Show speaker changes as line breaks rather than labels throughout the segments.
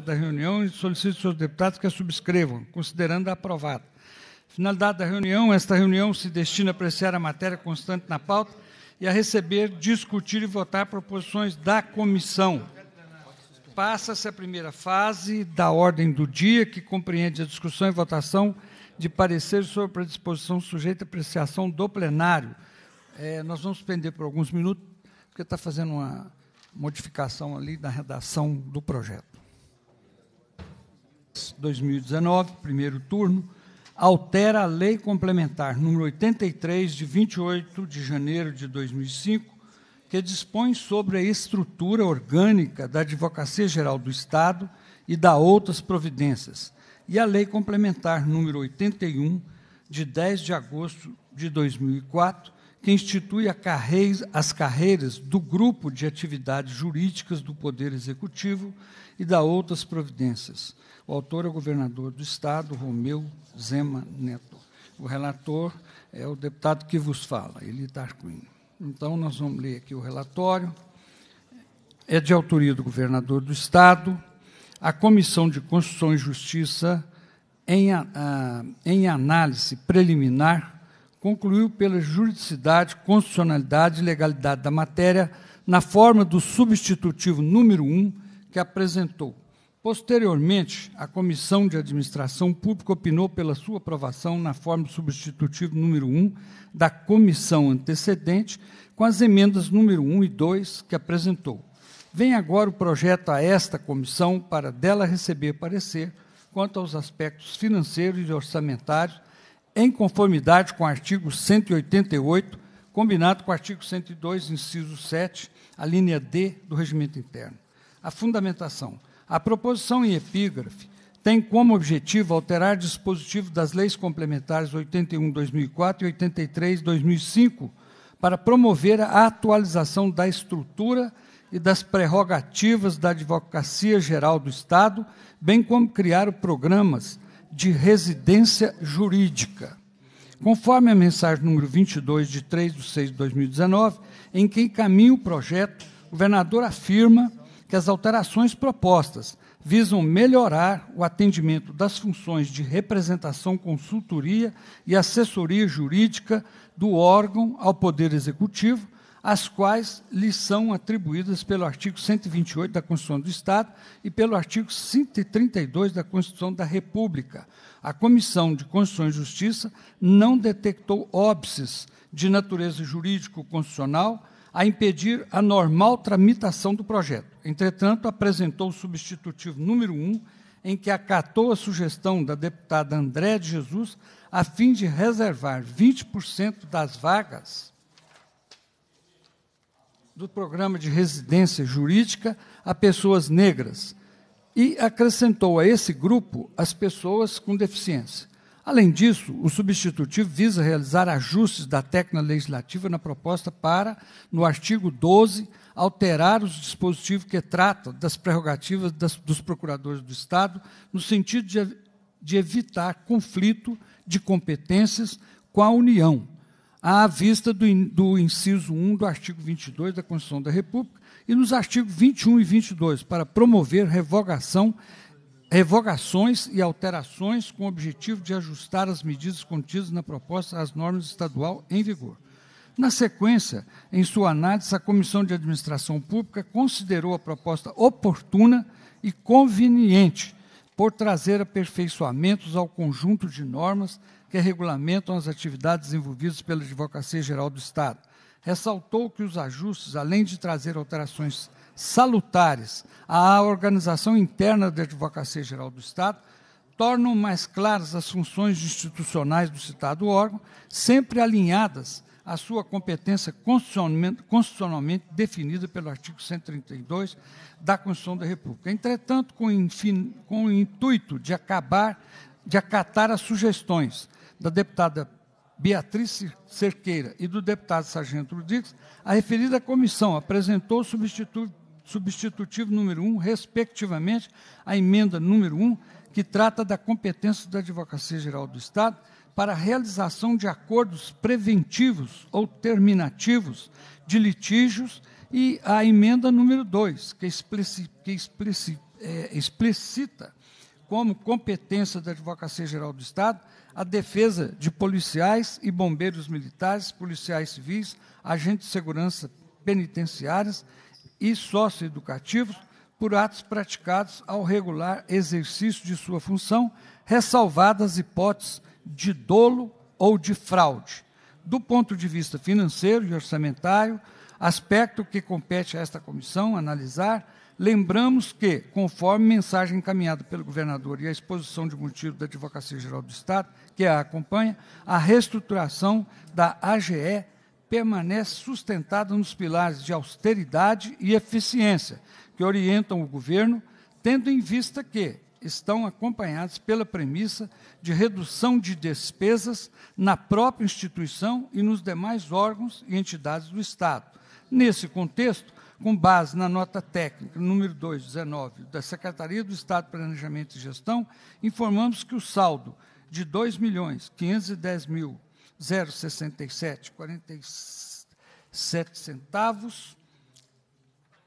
da reunião e solicito aos seus deputados que a subscrevam, considerando a aprovada. Finalidade da reunião, esta reunião se destina a apreciar a matéria constante na pauta e a receber, discutir e votar proposições da comissão. Passa-se a primeira fase da ordem do dia, que compreende a discussão e votação de pareceres sobre a predisposição sujeita à apreciação do plenário. É, nós vamos suspender por alguns minutos, porque está fazendo uma modificação ali na redação do projeto. 2019, primeiro turno, altera a Lei Complementar número 83 de 28 de janeiro de 2005, que dispõe sobre a estrutura orgânica da Advocacia Geral do Estado e da outras providências, e a Lei Complementar número 81 de 10 de agosto de 2004, que institui carreira, as carreiras do grupo de atividades jurídicas do Poder Executivo e da outras providências. O autor é o governador do Estado, Romeu Zema Neto. O relator é o deputado que vos fala, Eli Tarquini. Então, nós vamos ler aqui o relatório. É de autoria do governador do Estado. A Comissão de Constituição e Justiça, em, a, a, em análise preliminar, concluiu pela juridicidade, constitucionalidade e legalidade da matéria na forma do substitutivo número 1 que apresentou. Posteriormente, a Comissão de Administração Pública opinou pela sua aprovação na forma do substitutivo número 1 da comissão antecedente, com as emendas número 1 e 2 que apresentou. Vem agora o projeto a esta comissão para dela receber parecer quanto aos aspectos financeiros e orçamentários em conformidade com o artigo 188, combinado com o artigo 102, inciso 7, a linha D do regimento interno. A fundamentação. A proposição em epígrafe tem como objetivo alterar dispositivos das leis complementares 81/2004 e 83/2005 para promover a atualização da estrutura e das prerrogativas da Advocacia Geral do Estado, bem como criar programas de residência jurídica, conforme a mensagem número 22, de 3 de 6 de 2019, em que encaminha o projeto, o governador afirma que as alterações propostas visam melhorar o atendimento das funções de representação, consultoria e assessoria jurídica do órgão ao Poder Executivo, as quais lhe são atribuídas pelo artigo 128 da Constituição do Estado e pelo artigo 132 da Constituição da República. A Comissão de Constituição e Justiça não detectou óbices de natureza jurídico-constitucional a impedir a normal tramitação do projeto. Entretanto, apresentou o substitutivo número 1, em que acatou a sugestão da deputada André de Jesus a fim de reservar 20% das vagas do programa de residência jurídica a pessoas negras e acrescentou a esse grupo as pessoas com deficiência. Além disso, o substitutivo visa realizar ajustes da técnica legislativa na proposta para, no artigo 12, alterar os dispositivos que tratam das prerrogativas das, dos procuradores do Estado, no sentido de, de evitar conflito de competências com a União, à vista do, do inciso 1 do artigo 22 da Constituição da República e nos artigos 21 e 22, para promover revogação, revogações e alterações com o objetivo de ajustar as medidas contidas na proposta às normas estadual em vigor. Na sequência, em sua análise, a Comissão de Administração Pública considerou a proposta oportuna e conveniente por trazer aperfeiçoamentos ao conjunto de normas que regulamentam as atividades envolvidas pela Advocacia Geral do Estado. Ressaltou que os ajustes, além de trazer alterações salutares à organização interna da Advocacia Geral do Estado, tornam mais claras as funções institucionais do citado órgão, sempre alinhadas à sua competência constitucionalmente, constitucionalmente definida pelo artigo 132 da Constituição da República. Entretanto, com, infin, com o intuito de acabar de acatar as sugestões da deputada Beatriz Cerqueira e do deputado Sargento Rodrigues, a referida comissão apresentou o substitutivo número 1, respectivamente, a emenda número 1, que trata da competência da Advocacia Geral do Estado para a realização de acordos preventivos ou terminativos de litígios e a emenda número 2, que, que é, explicita como competência da Advocacia Geral do Estado a defesa de policiais e bombeiros militares, policiais civis, agentes de segurança penitenciárias e socioeducativos por atos praticados ao regular exercício de sua função, ressalvadas hipóteses de dolo ou de fraude. Do ponto de vista financeiro e orçamentário, aspecto que compete a esta comissão analisar, Lembramos que, conforme mensagem encaminhada pelo governador e a exposição de motivo da Advocacia Geral do Estado, que a acompanha, a reestruturação da AGE permanece sustentada nos pilares de austeridade e eficiência que orientam o governo, tendo em vista que estão acompanhados pela premissa de redução de despesas na própria instituição e nos demais órgãos e entidades do Estado. Nesse contexto, com base na nota técnica número 219 da Secretaria do Estado de Planejamento e Gestão, informamos que o saldo de R$ milhões mil centavos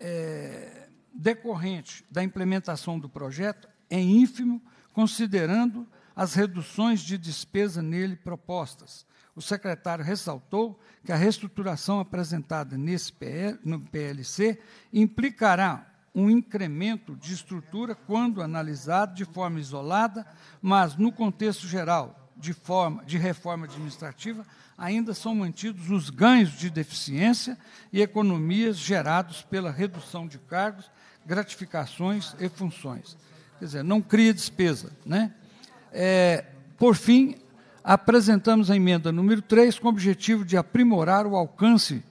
é, decorrente da implementação do projeto é ínfimo, considerando as reduções de despesa nele propostas, o secretário ressaltou que a reestruturação apresentada nesse PL, no PLC implicará um incremento de estrutura quando analisado de forma isolada, mas no contexto geral de, forma, de reforma administrativa, ainda são mantidos os ganhos de deficiência e economias gerados pela redução de cargos, gratificações e funções. Quer dizer, não cria despesa. Né? É, por fim, apresentamos a emenda número 3 com o objetivo de aprimorar o alcance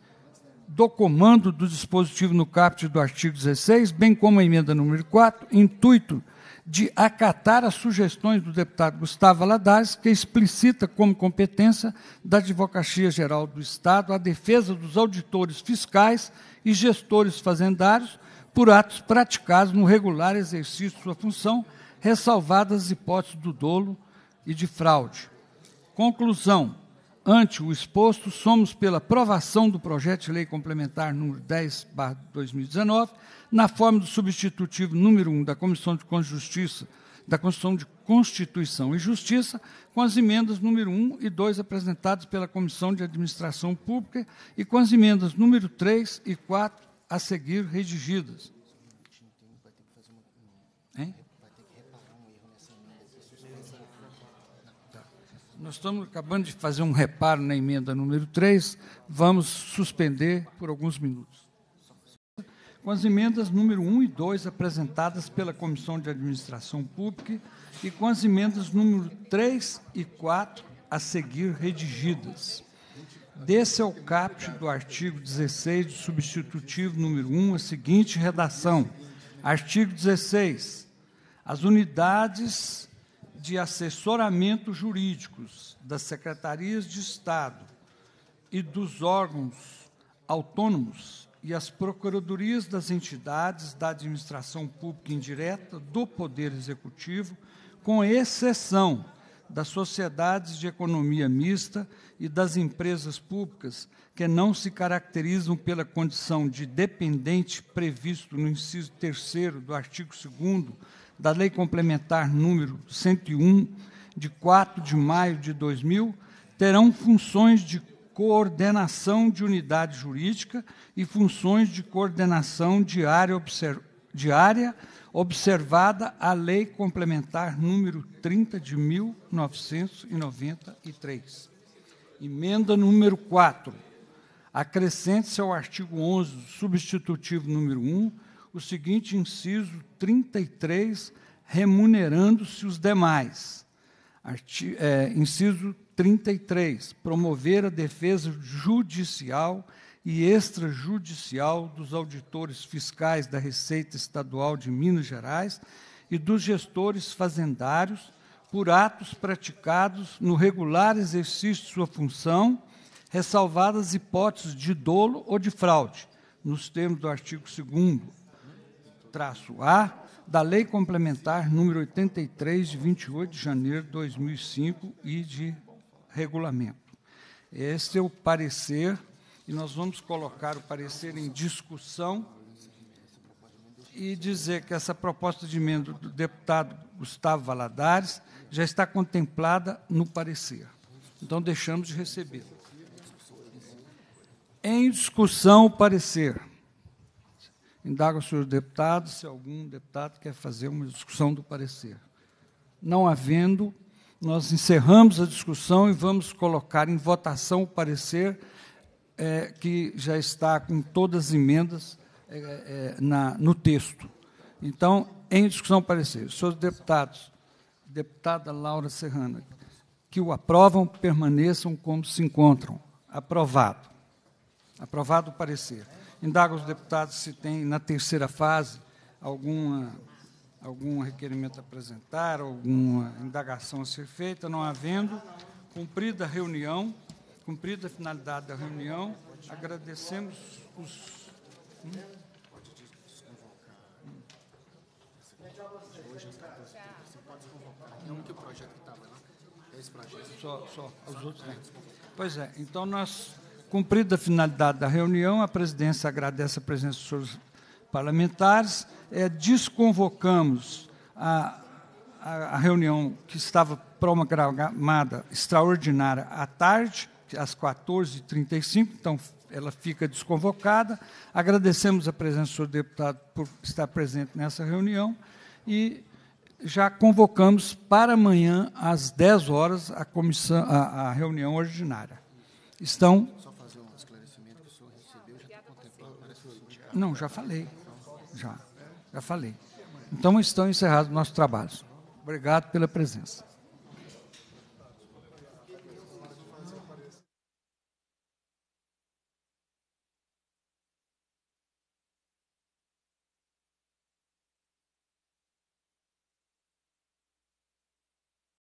do comando do dispositivo no caput do artigo 16, bem como a emenda número 4, intuito de acatar as sugestões do deputado Gustavo Aladares, que explicita como competência da Advocacia Geral do Estado a defesa dos auditores fiscais e gestores fazendários por atos praticados no regular exercício de sua função, ressalvadas as hipóteses do dolo e de fraude. Conclusão. Ante o exposto, somos pela aprovação do projeto de lei complementar número 10, 2019, na forma do substitutivo número 1 da Comissão de Justiça, da Constituição de Constituição e Justiça, com as emendas número 1 e 2 apresentadas pela Comissão de Administração Pública e com as emendas número 3 e 4 a seguir redigidas. Hein? Nós estamos acabando de fazer um reparo na emenda número 3. Vamos suspender por alguns minutos. Com as emendas número 1 e 2 apresentadas pela Comissão de Administração Pública e com as emendas número 3 e 4 a seguir redigidas. Desse é o caput do artigo 16 do substitutivo número 1, a seguinte redação. Artigo 16. As unidades de assessoramento jurídicos das secretarias de Estado e dos órgãos autônomos e as procuradorias das entidades da administração pública indireta do Poder Executivo, com exceção das sociedades de economia mista e das empresas públicas que não se caracterizam pela condição de dependente previsto no inciso 3 do artigo 2 da Lei Complementar número 101, de 4 de maio de 2000, terão funções de coordenação de unidade jurídica e funções de coordenação de área, observ de área observada a Lei Complementar número 30 de 1993. Emenda número 4. Acrescente-se ao artigo 11, substitutivo número 1, o seguinte inciso 33, remunerando-se os demais. Arti é, inciso 33, promover a defesa judicial e extrajudicial dos auditores fiscais da Receita Estadual de Minas Gerais e dos gestores fazendários por atos praticados no regular exercício de sua função, ressalvadas hipóteses de dolo ou de fraude, nos termos do artigo 2 traço A da Lei Complementar número 83 de 28 de janeiro de 2005 e de regulamento. Este é o parecer e nós vamos colocar o parecer em discussão e dizer que essa proposta de emenda do deputado Gustavo Valadares já está contemplada no parecer. Então deixamos de recebê Em discussão o parecer. Indago aos senhores deputados se algum deputado quer fazer uma discussão do parecer. Não havendo, nós encerramos a discussão e vamos colocar em votação o parecer é, que já está com todas as emendas é, é, na, no texto. Então, em discussão parecer, senhores deputados, deputada Laura Serrana, que o aprovam, permaneçam como se encontram. Aprovado. Aprovado o parecer. Indago os deputados se tem, na terceira fase, alguma, algum requerimento a apresentar, alguma indagação a ser feita, não havendo. Cumprida a reunião, cumprida a finalidade da reunião, agradecemos os. Hum? Só, só, os outros, né? Pois é, então nós Cumprida a finalidade da reunião, a presidência agradece a presença dos senhores parlamentares. É, desconvocamos a, a, a reunião que estava programada extraordinária à tarde, às 14h35, então ela fica desconvocada. Agradecemos a presença do senhor deputado por estar presente nessa reunião e já convocamos para amanhã, às 10 horas, a, comissão, a, a reunião ordinária. Estão Não, já falei. Já, já falei. Então estão encerrados nossos trabalhos. Obrigado pela presença.